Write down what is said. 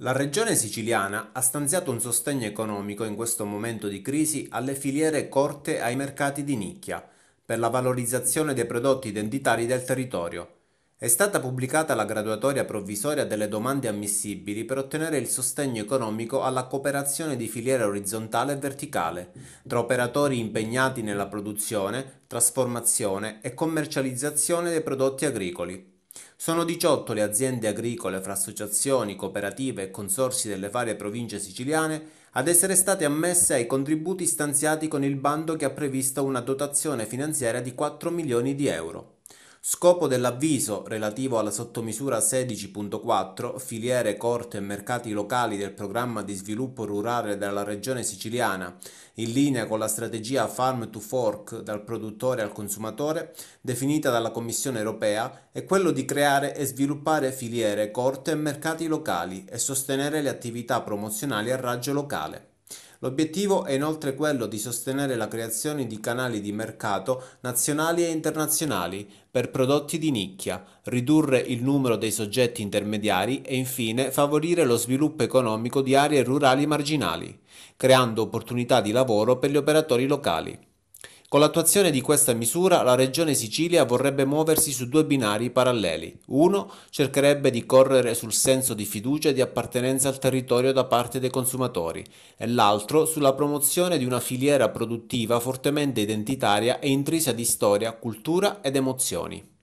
La regione siciliana ha stanziato un sostegno economico in questo momento di crisi alle filiere corte ai mercati di nicchia, per la valorizzazione dei prodotti identitari del territorio. È stata pubblicata la graduatoria provvisoria delle domande ammissibili per ottenere il sostegno economico alla cooperazione di filiera orizzontale e verticale, tra operatori impegnati nella produzione, trasformazione e commercializzazione dei prodotti agricoli. Sono 18 le aziende agricole fra associazioni, cooperative e consorsi delle varie province siciliane ad essere state ammesse ai contributi stanziati con il bando che ha previsto una dotazione finanziaria di 4 milioni di euro. Scopo dell'avviso relativo alla sottomisura 16.4 filiere corte e mercati locali del programma di sviluppo rurale della regione siciliana, in linea con la strategia Farm to Fork dal produttore al consumatore definita dalla Commissione europea, è quello di creare e sviluppare filiere corte e mercati locali e sostenere le attività promozionali a raggio locale. L'obiettivo è inoltre quello di sostenere la creazione di canali di mercato nazionali e internazionali per prodotti di nicchia, ridurre il numero dei soggetti intermediari e infine favorire lo sviluppo economico di aree rurali marginali, creando opportunità di lavoro per gli operatori locali. Con l'attuazione di questa misura la Regione Sicilia vorrebbe muoversi su due binari paralleli. Uno cercherebbe di correre sul senso di fiducia e di appartenenza al territorio da parte dei consumatori e l'altro sulla promozione di una filiera produttiva fortemente identitaria e intrisa di storia, cultura ed emozioni.